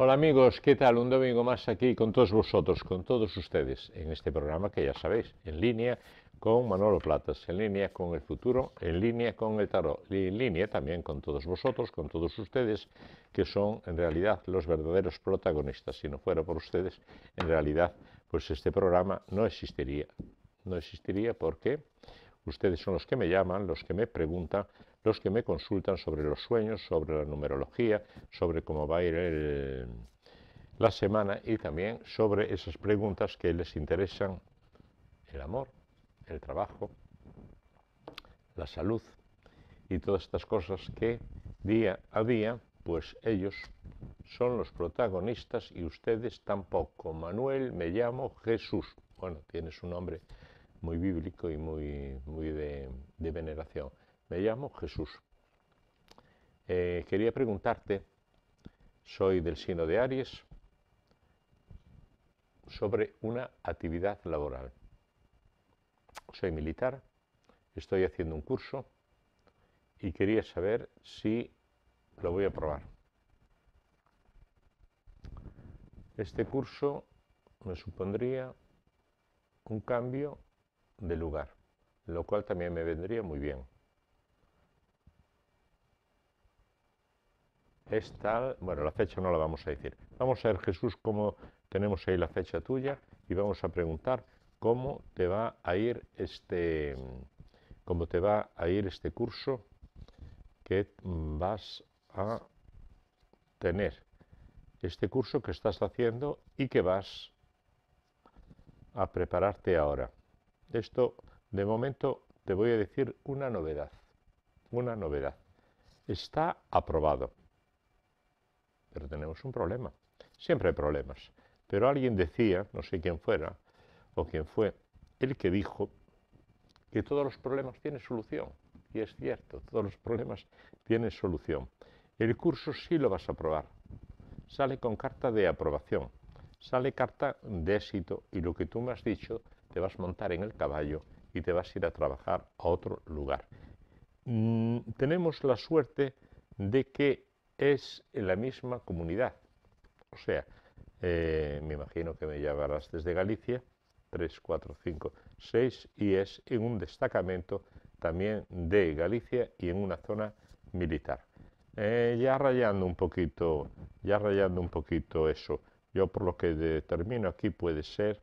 Hola amigos, ¿qué tal? Un domingo más aquí con todos vosotros, con todos ustedes, en este programa que ya sabéis, en línea con Manolo Platas, en línea con el futuro, en línea con el tarot, y en línea también con todos vosotros, con todos ustedes, que son en realidad los verdaderos protagonistas. Si no fuera por ustedes, en realidad, pues este programa no existiría. No existiría porque ustedes son los que me llaman, los que me preguntan, los que me consultan sobre los sueños, sobre la numerología, sobre cómo va a ir la semana y también sobre esas preguntas que les interesan el amor, el trabajo, la salud y todas estas cosas que día a día, pues ellos son los protagonistas y ustedes tampoco. Manuel, me llamo Jesús. Bueno, tienes un nombre muy bíblico y muy, muy de, de veneración. Me llamo Jesús. Eh, quería preguntarte, soy del signo de Aries, sobre una actividad laboral. Soy militar, estoy haciendo un curso y quería saber si lo voy a probar. Este curso me supondría un cambio de lugar, lo cual también me vendría muy bien. tal, bueno, la fecha no la vamos a decir. Vamos a ver, Jesús, cómo tenemos ahí la fecha tuya y vamos a preguntar cómo te va a ir este, cómo te va a ir este curso que vas a tener. Este curso que estás haciendo y que vas a prepararte ahora. Esto, de momento, te voy a decir una novedad. Una novedad. Está aprobado tenemos un problema. Siempre hay problemas. Pero alguien decía, no sé quién fuera, o quién fue, el que dijo que todos los problemas tienen solución. Y es cierto, todos los problemas tienen solución. El curso sí lo vas a aprobar. Sale con carta de aprobación, sale carta de éxito y lo que tú me has dicho, te vas a montar en el caballo y te vas a ir a trabajar a otro lugar. Mm, tenemos la suerte de que es en la misma comunidad. O sea, eh, me imagino que me llamarás desde Galicia, 3, 4, 5, 6, y es en un destacamento también de Galicia y en una zona militar. Eh, ya rayando un poquito, ya rayando un poquito eso, yo por lo que determino aquí puede ser,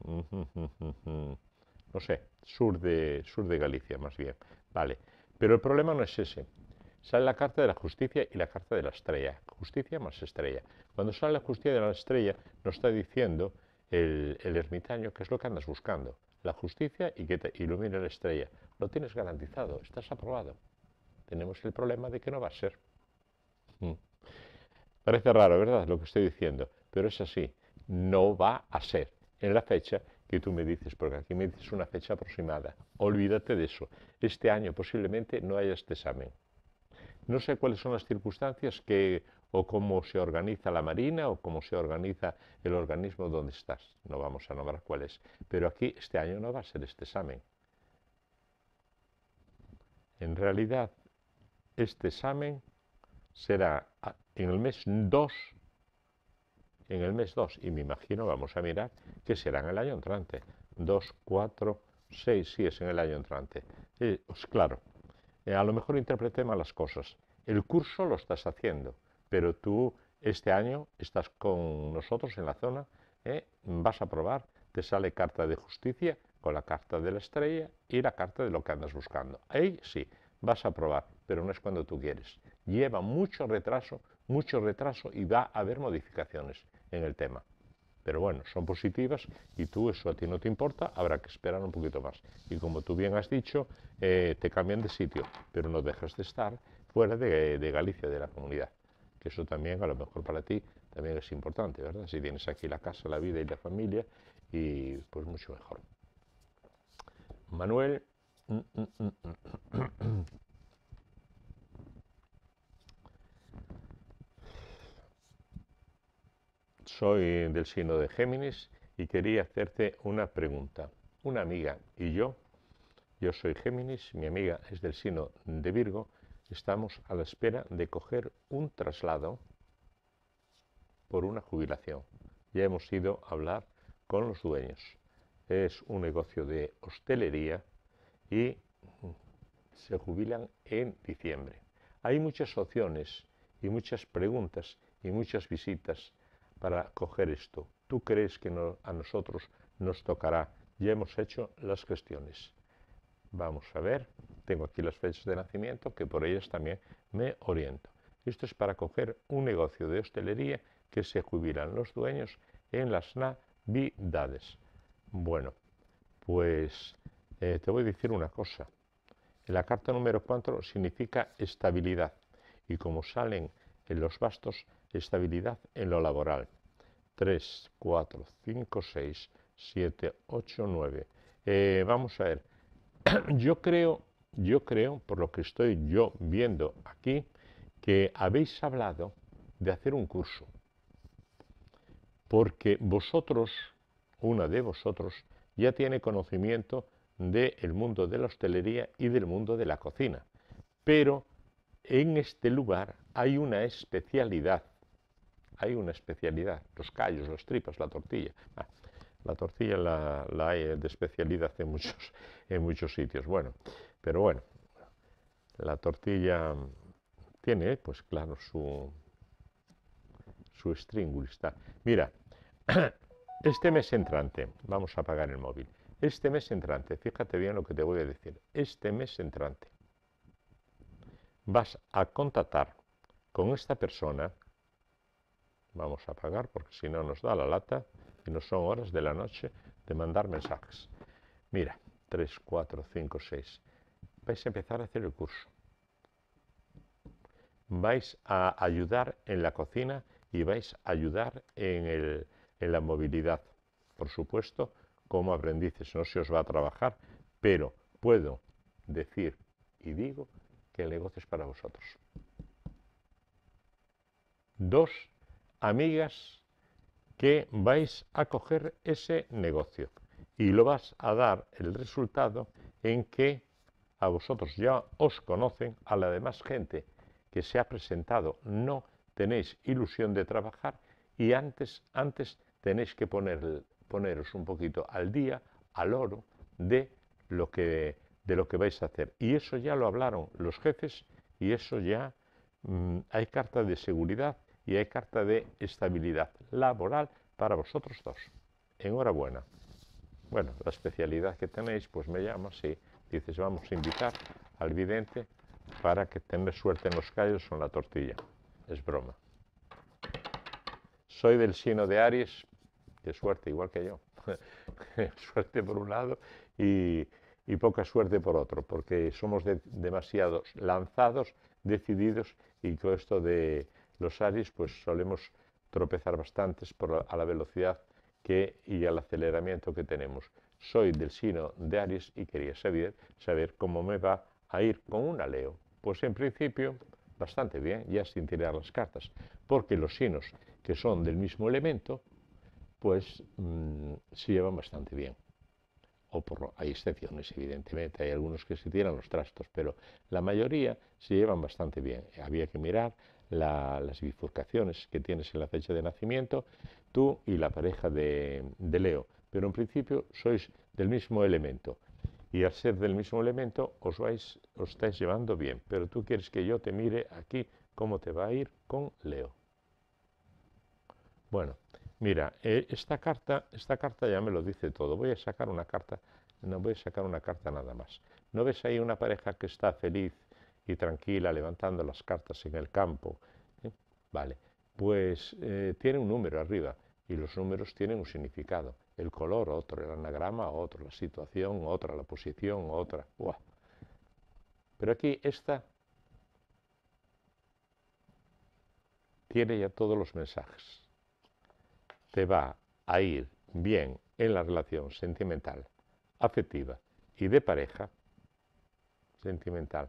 no sé, sur de, sur de Galicia más bien, vale. Pero el problema no es ese, Sale la carta de la justicia y la carta de la estrella. Justicia más estrella. Cuando sale la justicia de la estrella, no está diciendo el, ermitaño que es lo que andas buscando. La justicia y que te ilumine la estrella. Lo tienes garantizado, estás aprobado. Tenemos el problema de que no va a ser. Mm. Parece raro, ¿verdad? Lo que estoy diciendo, pero es así. No va a ser en la fecha que tú me dices, porque aquí me dices una fecha aproximada. Olvídate de eso. Este año posiblemente no haya este examen. No sé cuáles son las circunstancias que o cómo se organiza la Marina o cómo se organiza el organismo donde estás. No vamos a nombrar cuáles. Pero aquí este año no va a ser este examen. En realidad, este examen será en el mes 2, en el mes 2, y me imagino, vamos a mirar, que será en el año entrante. 2, 4, 6, sí es en el año entrante. Eh, pues claro, eh, a lo mejor interpreté las cosas. El curso lo estás haciendo, pero tú este año estás con nosotros en la zona, eh, vas a probar, te sale carta de justicia con la carta de la estrella y la carta de lo que andas buscando. Ahí sí, vas a probar, pero no es cuando tú quieres. Lleva mucho retraso, mucho retraso y va a haber modificaciones en el tema. Pero bueno, son positivas y tú eso a ti no te importa, habrá que esperar un poquito más. Y como tú bien has dicho, eh, te cambian de sitio, pero no dejas de estar fuera de, de, Galicia, de la comunidad. Que eso también, a lo mejor para ti, también es importante, ¿verdad? Si tienes aquí la casa, la vida y la familia, y pues mucho mejor. Manuel. soy del signo de Géminis y quería hacerte una pregunta. Una amiga y yo, yo soy Géminis, mi amiga es del signo de Virgo, estamos a la espera de coger un traslado por una jubilación. Ya hemos ido a hablar con los dueños. Es un negocio de hostelería y se jubilan en diciembre. Hay muchas opciones y muchas preguntas y muchas visitas para coger esto. ¿Tú crees que a nosotros nos tocará? Ya hemos hecho las gestiones. Vamos a ver, tengo aquí las fechas de nacimiento, que por ellas también me oriento. Esto es para coger un negocio de hostelería que se jubilan los dueños en las navidades. Bueno, pues eh, te voy a decir una cosa. La carta número 4 significa estabilidad y como salen en los bastos, Estabilidad en lo laboral. 3, 4, 5, 6, 7, 8, 9. vamos a ver. Yo creo, yo creo, por lo que estoy yo viendo aquí, que habéis hablado de hacer un curso. Porque vosotros, una de vosotros, ya tiene conocimiento del mundo de la hostelería y del mundo de la cocina. Pero en este lugar hay una especialidad hay una especialidad, los callos, los tripas, la tortilla. Ah, la tortilla la, hay de especialidad en muchos, en muchos sitios. Bueno, pero bueno, la tortilla tiene, pues claro, su, su Mira, este mes entrante, vamos a apagar el móvil, este mes entrante, fíjate bien lo que te voy a decir, este mes entrante vas a contactar con esta persona Vamos a pagar porque si no nos da la lata y no son horas de la noche de mandar mensajes. Mira, 3, 4, 5, 6. Vais a empezar a hacer el curso. Vais a ayudar en la cocina y vais a ayudar en, en la movilidad. Por supuesto, como aprendices, no se os va a trabajar, pero puedo decir y digo que el negocio es para vosotros. Dos, amigas, que vais a coger ese negocio y lo vas a dar el resultado en que a vosotros ya os conocen, a la demás gente que se ha presentado no tenéis ilusión de trabajar y antes, antes tenéis que poner, poneros un poquito al día, al oro de lo, que, de lo que vais a hacer. Y eso ya lo hablaron los jefes y eso ya mm, hay carta de seguridad y hay carta de estabilidad laboral para vosotros dos. Enhorabuena. Bueno, la especialidad que tenéis, pues me llamas y dices, vamos a invitar al vidente para que tenga suerte en los callos o en la tortilla. Es broma. Soy del sino de Aries, de suerte, igual que yo. suerte por un lado y, poca suerte por otro, porque somos demasiados lanzados, decididos y todo esto de los Aries, pues solemos tropezar bastantes por a la velocidad que, y al aceleramiento que tenemos. Soy del sino de Aries y quería saber, saber cómo me va a ir con un Leo. Pues en principio, bastante bien, ya sin tirar las cartas, porque los sinos que son del mismo elemento, pues mm, se llevan bastante bien. O por hay excepciones, evidentemente, hay algunos que se tiran los trastos, pero la mayoría se llevan bastante bien. Había que mirar las bifurcaciones que tienes en la fecha de nacimiento, tú y la pareja de, Leo. Pero en principio sois del mismo elemento y al ser del mismo elemento os vais, os estáis llevando bien, pero tú quieres que yo te mire aquí cómo te va a ir con Leo. Bueno, mira, eh, esta carta, esta carta ya me lo dice todo. Voy a sacar una carta, no voy a sacar una carta nada más. ¿No ves ahí una pareja que está feliz y tranquila levantando las cartas en el campo, ¿eh? vale, pues eh, tiene un número arriba y los números tienen un significado. El color otro, el anagrama otro, la situación otra, la posición otra. Pero aquí esta tiene ya todos los mensajes. Te va a ir bien en la relación sentimental, afectiva y de pareja, sentimental,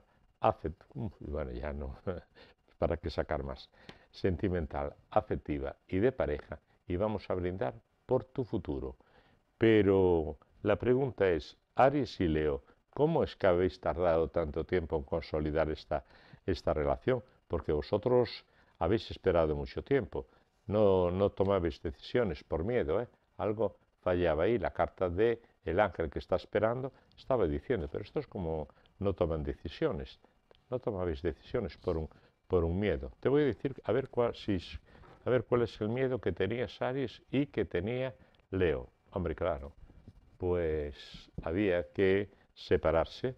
bueno, ya no, para qué sacar más, sentimental, afectiva y de pareja, y vamos a brindar por tu futuro. Pero la pregunta es, Aries y Leo, ¿cómo es que habéis tardado tanto tiempo en consolidar esta, esta relación? Porque vosotros habéis esperado mucho tiempo, no, tomabais decisiones por miedo, ¿eh? algo fallaba ahí, la carta de el ángel que está esperando estaba diciendo, pero esto es como no toman decisiones. No tomabais decisiones por un, miedo. Te voy a decir a ver, cuál, a ver cuál es el miedo que tenía Saris y que tenía Leo. Hombre, claro, pues había que separarse,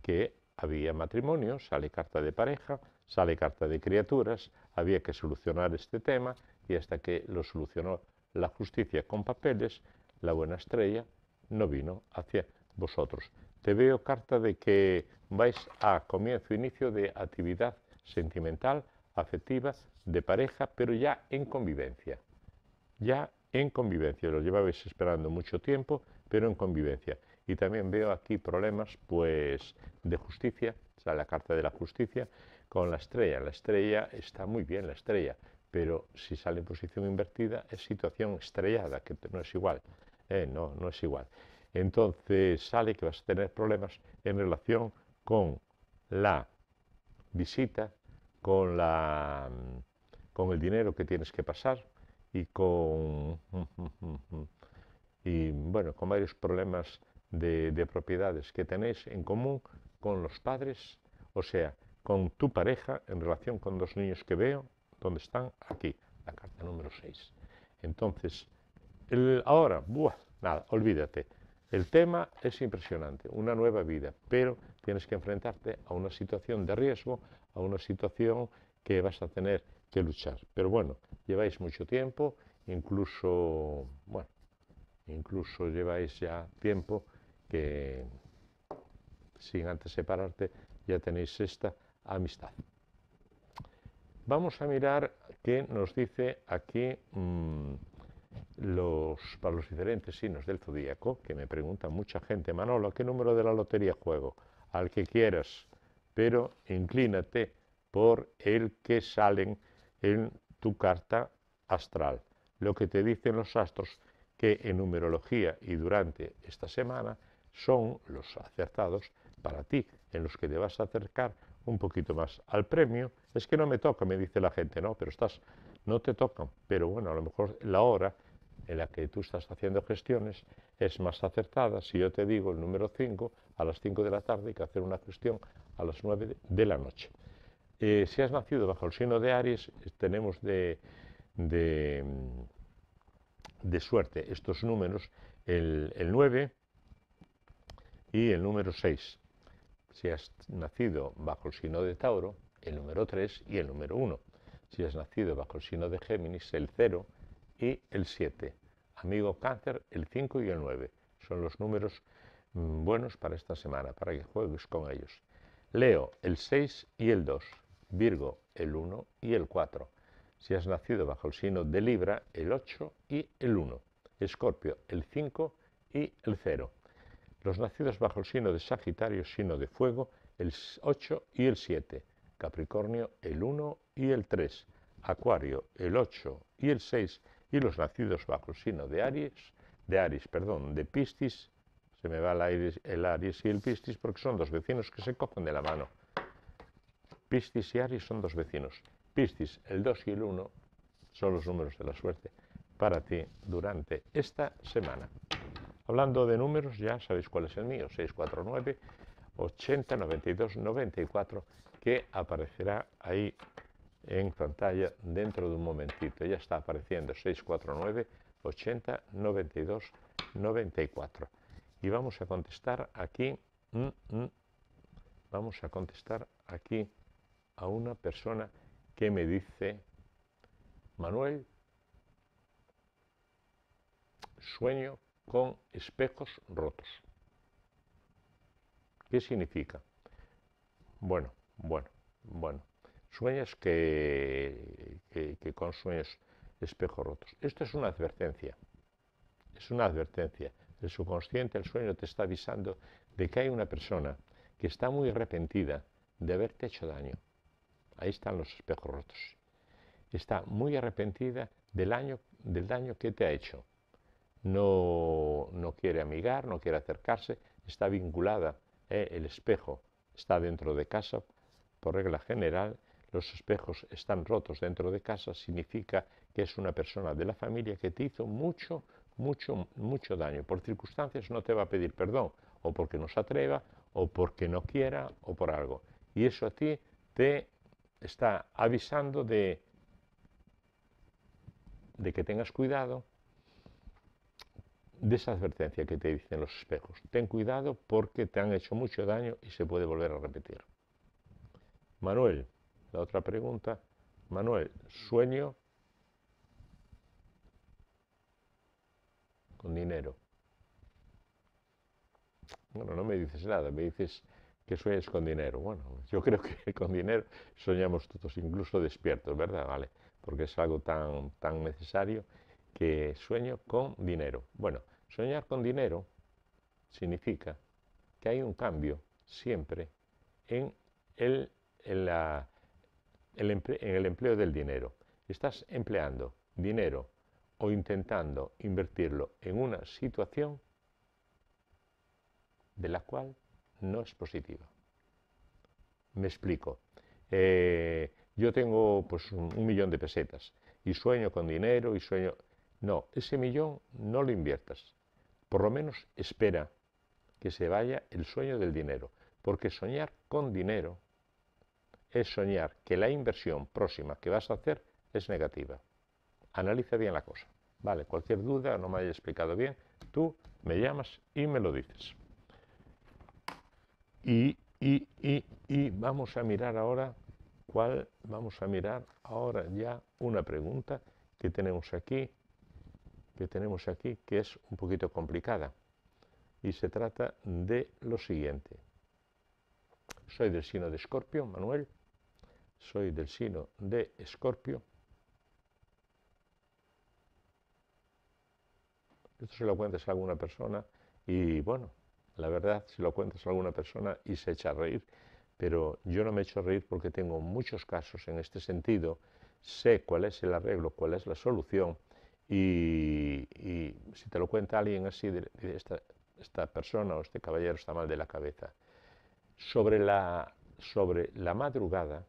que había matrimonio, sale carta de pareja, sale carta de criaturas, había que solucionar este tema y hasta que lo solucionó la justicia con papeles, la buena estrella no vino hacia vosotros te veo carta de que vais a comienzo, inicio de actividad sentimental, afectiva, de pareja, pero ya en convivencia. Ya en convivencia, lo llevabais esperando mucho tiempo, pero en convivencia. Y también veo aquí problemas pues de justicia, o sea, la carta de la justicia con la estrella. La estrella está muy bien, la estrella, pero si sale en posición invertida es situación estrellada, que no es igual. Eh, no, no es igual entonces sale que vas a tener problemas en relación con la visita, con, la, con el dinero que tienes que pasar y con, y, bueno, con varios problemas de, propiedades que tenéis en común con los padres, o sea, con tu pareja en relación con dos niños que veo, donde están? Aquí, la carta número 6. Entonces, ahora, nada, olvídate. El tema es impresionante, una nueva vida, pero tienes que enfrentarte a una situación de riesgo, a una situación que vas a tener que luchar. Pero bueno, lleváis mucho tiempo, incluso, bueno, incluso lleváis ya tiempo que sin antes separarte ya tenéis esta amistad. Vamos a mirar qué nos dice aquí. Mm, los, para los diferentes signos del zodíaco, que me pregunta mucha gente, Manolo, qué número de la lotería juego? Al que quieras, pero inclínate por el que salen en tu carta astral. Lo que te dicen los astros que en numerología y durante esta semana son los acertados para ti, en los que te vas a acercar un poquito más al premio. Es que no me toca, me dice la gente, no, pero estás, no te tocan, pero bueno, a lo mejor la hora en la que tú estás haciendo gestiones es más acertada si yo te digo el número 5 a las 5 de la tarde que hacer una gestión a las 9 de la noche. Eh, si has nacido bajo el signo de Aries, eh, tenemos de, mm, de, suerte estos números, el, el 9 y el número 6. Si has nacido bajo el signo de Tauro, el número 3 y el número 1. Si has nacido bajo el signo de Géminis, el 0 y el 7. Amigo Cáncer, el 5 y el 9. Son los números mm, buenos para esta semana, para que juegues con ellos. Leo, el 6 y el 2. Virgo, el 1 y el 4. Si has nacido bajo el signo de Libra, el 8 y el 1. Escorpio, el 5 y el 0. Los nacidos bajo el signo de Sagitario, ...sino de fuego, el 8 y el 7. Capricornio, el 1 y el 3. Acuario, el 8 y el 6 y los nacidos bajo el signo de Aries, de Aries, perdón, de Pistis, se me va el, Aries, el Aries y el Pistis porque son dos vecinos que se cogen de la mano. Pistis y Aries son dos vecinos. Pistis, el 2 y el 1 son los números de la suerte para ti durante esta semana. Hablando de números, ya sabéis cuál es el mío, 649 80 92 94, que aparecerá ahí en pantalla dentro de un momentito. Ya está apareciendo 649 80 92 94. Y vamos a contestar aquí, mm, mm, vamos a contestar aquí a una persona que me dice, Manuel, sueño con espejos rotos. ¿Qué significa? Bueno, bueno, bueno. Sueños que, con sueños espejos rotos. Esto es una advertencia, es una advertencia. El subconsciente, el sueño te está avisando de que hay una persona que está muy arrepentida de haberte hecho daño. Ahí están los espejos rotos. Está muy arrepentida del, año, del daño que te ha hecho. No, no quiere amigar, no quiere acercarse, está vinculada. Eh, el espejo está dentro de casa, por regla general, los espejos están rotos dentro de casa, significa que es una persona de la familia que te hizo mucho, mucho, mucho daño. Por circunstancias no te va a pedir perdón, o porque no se atreva, o porque no quiera, o por algo. Y eso a ti te está avisando de, de que tengas cuidado de esa advertencia que te dicen los espejos. Ten cuidado porque te han hecho mucho daño y se puede volver a repetir. Manuel. La otra pregunta, Manuel, sueño con dinero. Bueno, no me dices nada, me dices que sueñas con dinero. Bueno, yo creo que con dinero soñamos todos, incluso despiertos, ¿verdad? Vale, porque es algo tan, tan necesario que sueño con dinero. Bueno, soñar con dinero significa que hay un cambio siempre en, el, en la, en el empleo del dinero. Estás empleando dinero o intentando invertirlo en una situación de la cual no es positiva. Me explico. Eh, yo tengo pues un, millón de pesetas y sueño con dinero y sueño... No, ese millón no lo inviertas. Por lo menos espera que se vaya el sueño del dinero, porque soñar con dinero es soñar que la inversión próxima que vas a hacer es negativa. Analiza bien la cosa. Vale, cualquier duda no me haya explicado bien, tú me llamas y me lo dices. Y, y, y, y vamos a mirar ahora cuál, vamos a mirar ahora ya una pregunta que tenemos aquí, que tenemos aquí, que es un poquito complicada. Y se trata de lo siguiente. Soy del signo de Escorpio, Manuel, soy del signo de Escorpio. Esto se lo cuentas a alguna persona y bueno, la verdad, si lo cuentas a alguna persona y se echa a reír, pero yo no me echo a reír porque tengo muchos casos en este sentido, sé cuál es el arreglo, cuál es la solución y, si te lo cuenta alguien así, de, esta, esta persona o este caballero está mal de la cabeza. Sobre la, sobre la madrugada,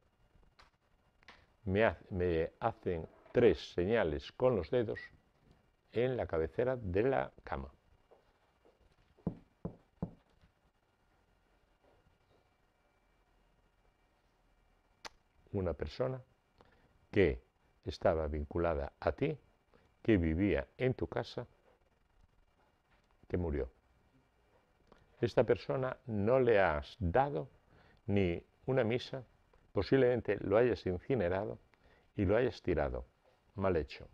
me, hacen tres señales con los dedos en la cabecera de la cama. Una persona que estaba vinculada a ti, que vivía en tu casa, que murió. Esta persona no le has dado ni una misa, Posiblemente lo hayas incinerado y lo hayas tirado. Mal hecho.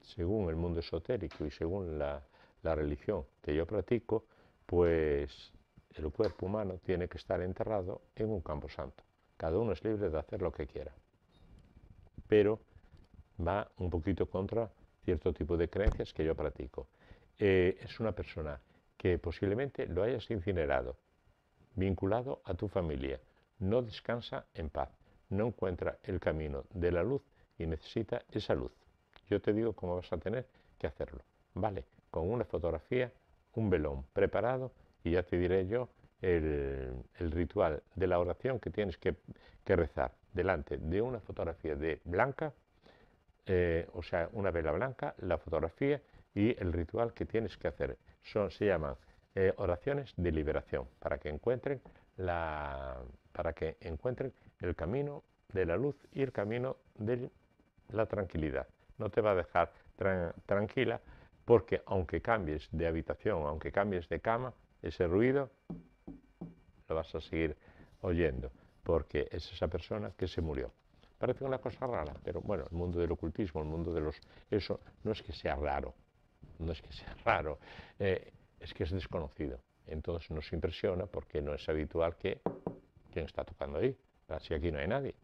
Según el mundo esotérico y según la, religión que yo practico, pues el cuerpo humano tiene que estar enterrado en un campo santo. Cada uno es libre de hacer lo que quiera. Pero va un poquito contra cierto tipo de creencias que yo practico. Eh, es una persona que posiblemente lo hayas incinerado vinculado a tu familia. No descansa en paz, no encuentra el camino de la luz y necesita esa luz. Yo te digo cómo vas a tener que hacerlo. Vale, con una fotografía, un velón preparado y ya te diré yo el, ritual de la oración que tienes que, rezar delante de una fotografía de blanca, eh, o sea, una vela blanca, la fotografía y el ritual que tienes que hacer. Son, se llaman eh, oraciones de liberación, para que, encuentren la, para que encuentren el camino de la luz y el camino de la tranquilidad. No te va a dejar tranquila porque aunque cambies de habitación, aunque cambies de cama, ese ruido lo vas a seguir oyendo, porque es esa persona que se murió. Parece una cosa rara, pero bueno, el mundo del ocultismo, el mundo de los... Eso no es que sea raro, no es que sea raro. Eh, es que es desconocido. Entonces nos impresiona porque no es habitual que quien está tocando ahí. Si aquí no hay nadie.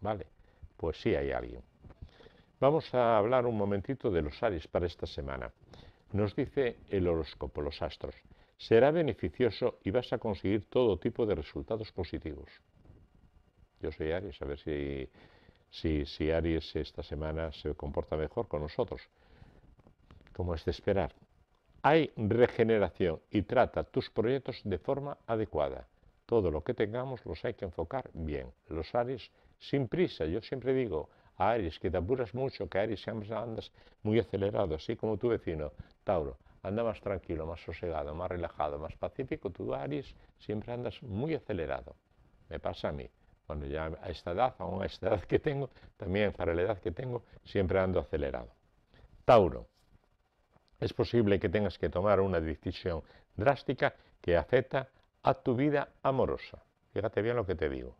Vale, pues sí hay alguien. Vamos a hablar un momentito de los Aries para esta semana. Nos dice el horóscopo, los astros. Será beneficioso y vas a conseguir todo tipo de resultados positivos. Yo soy Aries, a ver si, si, si Aries esta semana se comporta mejor con nosotros. Como es de esperar hay regeneración y trata tus proyectos de forma adecuada. Todo lo que tengamos los hay que enfocar bien. Los Aries sin prisa. Yo siempre digo a Aries que te apuras mucho, que Aries siempre andas muy acelerado, así como tu vecino, Tauro. Anda más tranquilo, más sosegado, más relajado, más pacífico. Tú, Aries, siempre andas muy acelerado. Me pasa a mí. Bueno, ya a esta edad, aún a esta edad que tengo, también para la edad que tengo, siempre ando acelerado. Tauro es posible que tengas que tomar una decisión drástica que afecta a tu vida amorosa. Fíjate bien lo que te digo.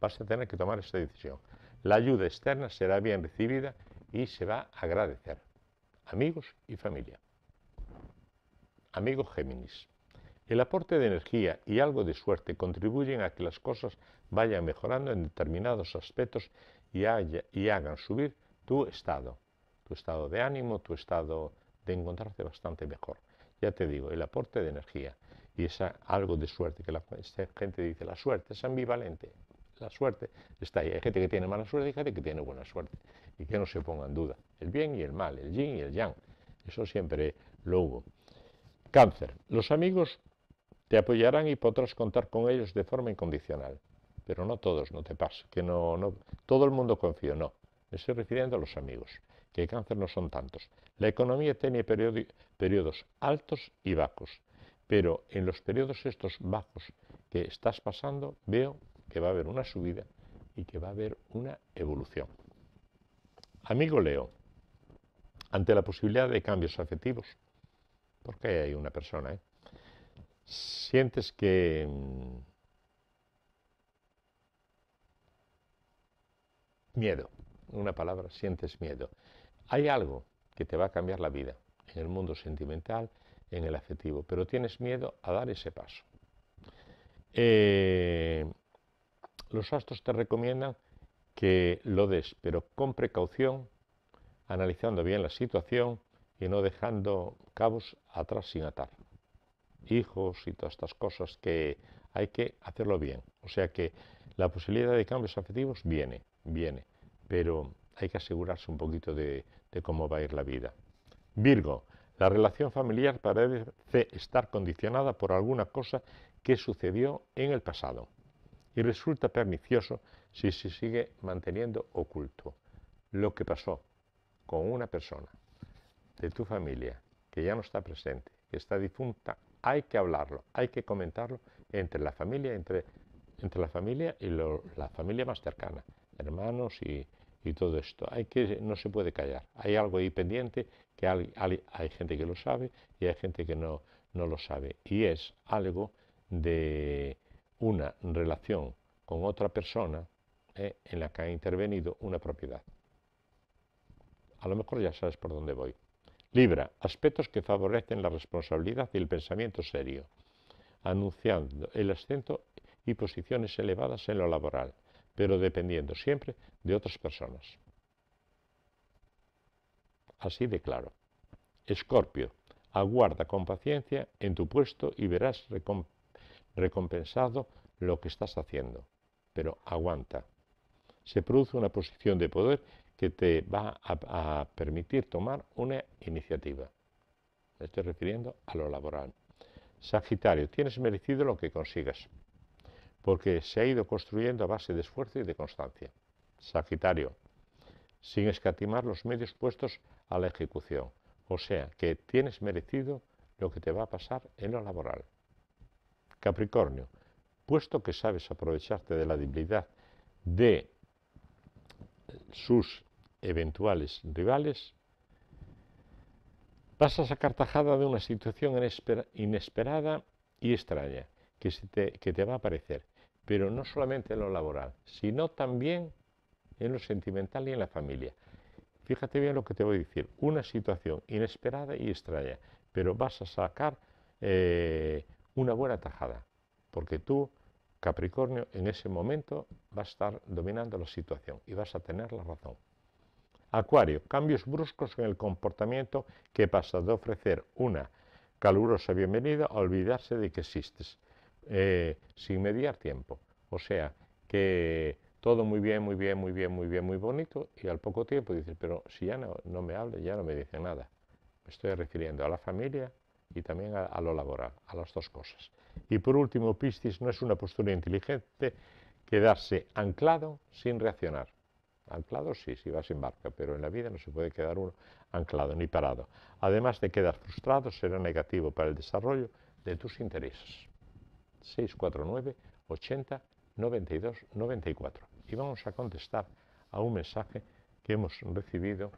Vas a tener que tomar esta decisión. La ayuda externa será bien recibida y se va a agradecer. Amigos y familia. Amigo Géminis. El aporte de energía y algo de suerte contribuyen a que las cosas vayan mejorando en determinados aspectos y, y hagan subir tu estado, tu estado de ánimo, tu estado de encontrarte bastante mejor. Ya te digo, el aporte de energía y esa algo de suerte, que la gente dice, la suerte es ambivalente, la suerte está ahí. Hay gente que tiene mala suerte y gente que tiene buena suerte. Y que no se ponga en duda. El bien y el mal, el yin y el yang. Eso siempre lo hubo. Cáncer. Los amigos te apoyarán y podrás contar con ellos de forma incondicional. Pero no todos, no te pasa. Que no, no, todo el mundo confío, no. Me estoy refiriendo a los amigos que cáncer no son tantos. La economía tiene periodos altos y bajos, pero en los periodos estos bajos que estás pasando veo que va a haber una subida y que va a haber una evolución. Amigo Leo, ante la posibilidad de cambios afectivos, porque hay una persona, ¿eh? sientes que... Mm, miedo, una palabra, sientes miedo. Hay algo que te va a cambiar la vida en el mundo sentimental, en el afectivo, pero tienes miedo a dar ese paso. Eh, los astros te recomiendan que lo des, pero con precaución, analizando bien la situación y no dejando cabos atrás sin atar. Hijos y todas estas cosas que hay que hacerlo bien. O sea que la posibilidad de cambios afectivos viene, viene, pero hay que asegurarse un poquito de, cómo va a ir la vida. Virgo, la relación familiar parece estar condicionada por alguna cosa que sucedió en el pasado y resulta pernicioso si se sigue manteniendo oculto lo que pasó con una persona de tu familia que ya no está presente, que está difunta, hay que hablarlo, hay que comentarlo entre la familia, entre, entre la familia y la familia más cercana, hermanos y, y todo esto. Hay que, no se puede callar. Hay algo ahí pendiente que hay, gente que lo sabe y hay gente que no, no lo sabe. Y es algo de una relación con otra persona eh, en la que ha intervenido una propiedad. A lo mejor ya sabes por dónde voy. Libra, aspectos que favorecen la responsabilidad y el pensamiento serio, anunciando el ascenso y posiciones elevadas en lo laboral pero dependiendo siempre de otras personas. Así de claro. Escorpio, aguarda con paciencia en tu puesto y verás recompensado lo que estás haciendo. Pero aguanta. Se produce una posición de poder que te va a, a permitir tomar una iniciativa. Me estoy refiriendo a lo laboral. Sagitario, tienes merecido lo que consigas porque se ha ido construyendo a base de esfuerzo y de constancia. Sagitario, sin escatimar los medios puestos a la ejecución, o sea que tienes merecido lo que te va a pasar en lo laboral. Capricornio, puesto que sabes aprovecharte de la debilidad de sus eventuales rivales, pasas a cartajada de una situación inesperada y extraña que, te, que te va a aparecer pero no solamente en lo laboral, sino también en lo sentimental y en la familia. Fíjate bien lo que te voy a decir, una situación inesperada y extraña, pero vas a sacar eh, una buena tajada, porque tú, Capricornio, en ese momento vas a estar dominando la situación y vas a tener la razón. Acuario, cambios bruscos en el comportamiento que pasa de ofrecer una calurosa bienvenida a olvidarse de que existes. Eh, sin mediar tiempo. O sea, que todo muy bien, muy bien, muy bien, muy bien, muy bonito, y al poco tiempo dices, pero si ya no, me habla, ya no me dice nada. Me estoy refiriendo a la familia y también a, a, lo laboral, a las dos cosas. Y por último, Piscis no es una postura inteligente quedarse anclado sin reaccionar. Anclado sí, si vas en barca, pero en la vida no se puede quedar uno anclado ni parado. Además de quedar frustrado, será negativo para el desarrollo de tus intereses. 649 80 92 94. Y vamos a contestar a un mensaje que hemos recibido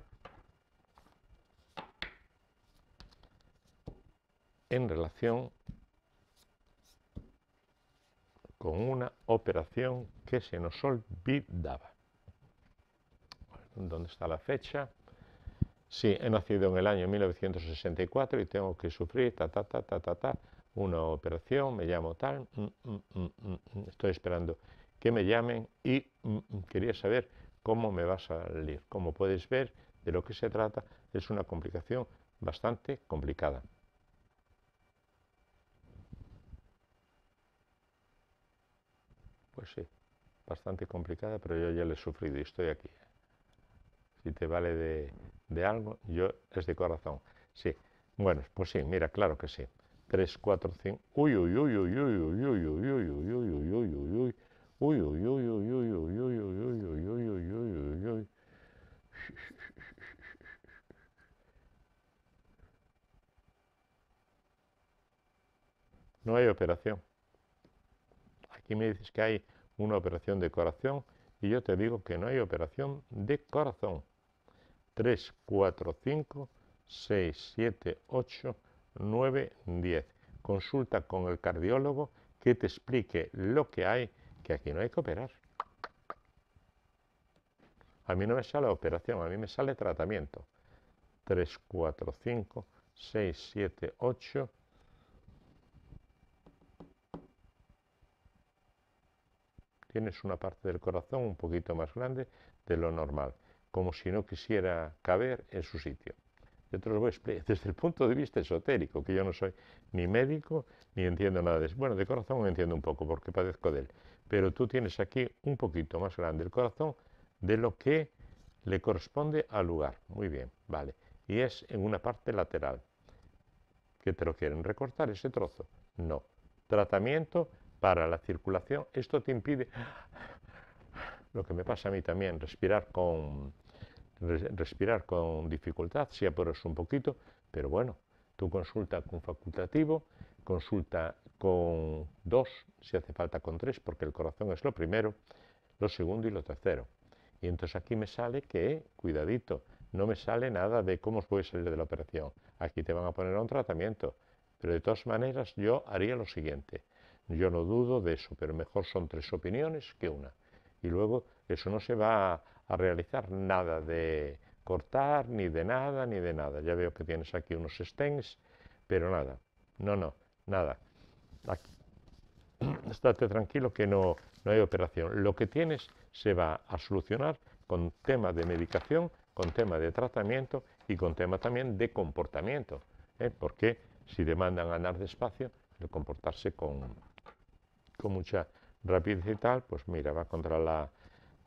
en relación con una operación que se nos olvidaba. ¿Dónde está la fecha? Sí, he nacido en el año 1964 y tengo que sufrir, ta, ta, ta, ta, ta, ta, una operación, me llamo tal, mm, mm, mm, estoy esperando que me llamen y quería saber cómo me va a salir. Como puedes ver, de lo que se trata es una complicación bastante complicada. Pues sí, bastante complicada, pero yo ya le he sufrido y estoy aquí. Si te vale de, de algo, yo es de corazón. Sí, bueno, pues sí, mira, claro que sí. 3, 4, 5. Uy, uy, uy, uy, uy, uy, uy, uy, uy, uy, uy, uy, uy, uy. Uy, uy, uy, uy, uy, uy, uy, uy, uy, uy, uy, uy, uy, uy. No hay operación. Aquí me dices que hay una operación de corazón y yo te digo que no hay operación de corazón. 3, cuatro cinco 6, siete ocho 9, 10. Consulta con el cardiólogo que te explique lo que hay, que aquí no hay que operar. A mí no me sale operación, a mí me sale tratamiento. 3, 4, 5, 6, 7, 8. Tienes una parte del corazón un poquito más grande de lo normal, como si no quisiera caber en su sitio. Yo te voy desde el punto de vista esotérico, que yo no soy ni médico ni entiendo nada de eso. Bueno, de corazón entiendo un poco porque padezco de él, pero tú tienes aquí un poquito más grande el corazón de lo que le corresponde al lugar. Muy bien, vale. Y es en una parte lateral. ¿Que te lo quieren recortar ese trozo? No. Tratamiento para la circulación. Esto te impide, lo que me pasa a mí también, respirar con, respirar con dificultad, si por un poquito, pero bueno, tú consulta con facultativo, consulta con dos, si hace falta con tres, porque el corazón es lo primero, lo segundo y lo tercero. Y entonces aquí me sale que, cuidadito, no me sale nada de cómo os voy a salir de la operación. Aquí te van a poner un tratamiento, pero de todas maneras yo haría lo siguiente. Yo no dudo de eso, pero mejor son tres opiniones que una. Y luego eso no se va a realizar. Nada de cortar, ni de nada, ni de nada. Ya veo que tienes aquí unos stents, pero nada. No, no, nada. Estate tranquilo que no, no hay operación. Lo que tienes se va a solucionar con tema de medicación, con tema de tratamiento y con tema también de comportamiento. ¿eh? Porque si demandan andar despacio, de comportarse con, con mucha rapidez y tal, pues mira, va contra la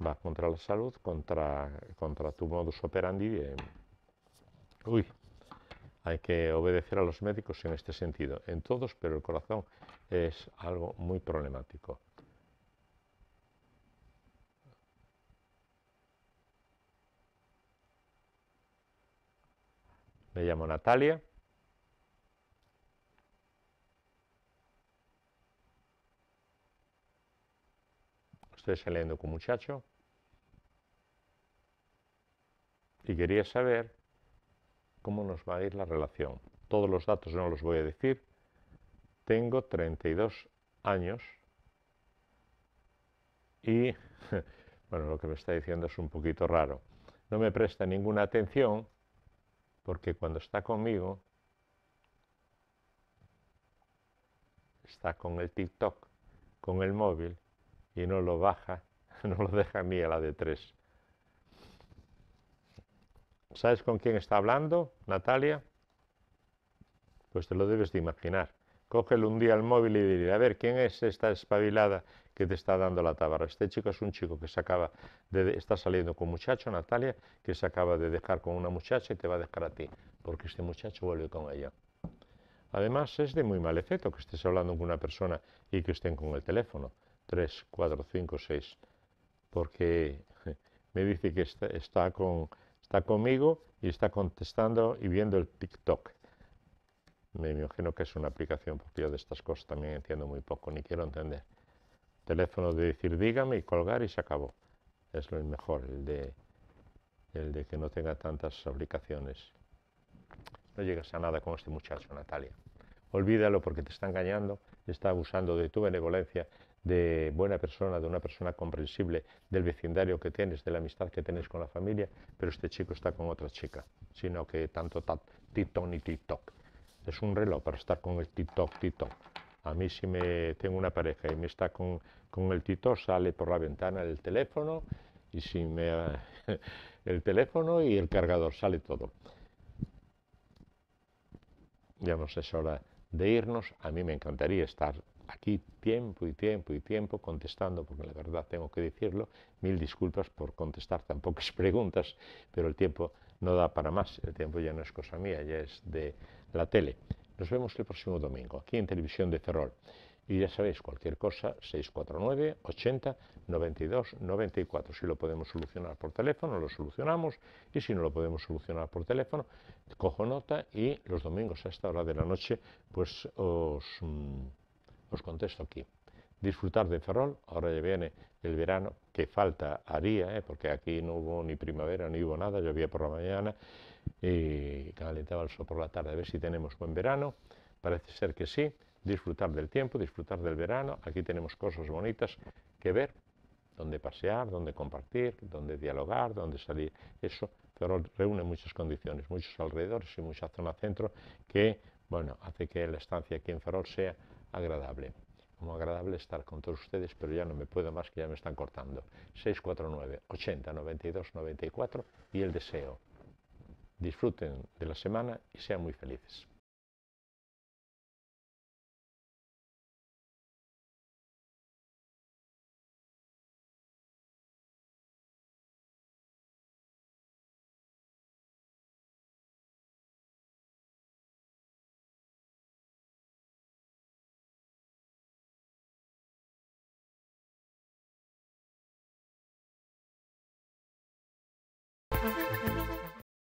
Va contra la salud, contra, contra tu modus operandi. Eh, uy, hay que obedecer a los médicos en este sentido, en todos, pero el corazón es algo muy problemático. Me llamo Natalia. Estoy saliendo con un muchacho y quería saber cómo nos va a ir la relación. Todos los datos no los voy a decir. Tengo 32 años y, bueno, lo que me está diciendo es un poquito raro. No me presta ninguna atención porque cuando está conmigo está con el TikTok, con el móvil y no lo baja, no lo deja ni a la de tres. ¿Sabes con quién está hablando, Natalia? Pues te lo debes de imaginar. Cógele un día el móvil y diré, a ver, ¿quién es esta espabilada que te está dando la tabarra? Este chico es un chico que se acaba de, está saliendo con un muchacho, Natalia, que se acaba de dejar con una muchacha y te va a dejar a ti, porque este muchacho vuelve con ella. Además, es de muy mal efecto que estés hablando con una persona y que estén con el teléfono. 3, 4, 5, 6, porque me dice que está, con, está conmigo y está contestando y viendo el TikTok. Me imagino que es una aplicación, porque yo de estas cosas también entiendo muy poco, ni quiero entender. Teléfono de decir dígame y colgar y se acabó. Es lo mejor, el de, el de que no tenga tantas aplicaciones. No llegas a nada con este muchacho, Natalia. Olvídalo porque te está engañando, está abusando de tu benevolencia, de buena persona, de una persona comprensible, del vecindario que tienes, de la amistad que tienes con la familia, pero este chico está con otra chica, sino que tanto TikTok ni TikTok. Es un reloj para estar con el TikTok, TikTok. A mí si me tengo una pareja y me está con, con el tito sale por la ventana el teléfono y si me el teléfono y el cargador sale todo. Ya no es hora de irnos. A mí me encantaría estar aquí tiempo y tiempo y tiempo contestando, porque la verdad tengo que decirlo, mil disculpas por contestar tan pocas preguntas, pero el tiempo no da para más, el tiempo ya no es cosa mía, ya es de la tele. Nos vemos el próximo domingo, aquí en Televisión de Ferrol. Y ya sabéis, cualquier cosa, 649 80 92 94. Si lo podemos solucionar por teléfono, lo solucionamos. Y si no lo podemos solucionar por teléfono, cojo nota y los domingos a esta hora de la noche, pues os... Mm, os contesto aquí. Disfrutar de Ferrol, ahora ya viene el verano, que falta haría, ¿eh? porque aquí no hubo ni primavera, ni hubo nada, llovía por la mañana y calentaba el sol por la tarde, a ver si tenemos buen verano, parece ser que sí, disfrutar del tiempo, disfrutar del verano, aquí tenemos cosas bonitas que ver, donde pasear, donde compartir, donde dialogar, donde salir, eso Ferrol reúne muchas condiciones, muchos alrededores y mucha zona centro que, bueno, hace que la estancia aquí en Ferrol sea agradable. Como agradable estar con todos ustedes, pero ya no me puedo más que ya me están cortando. 649 80 92 94 y el deseo. Disfruten de la semana y sean muy felices.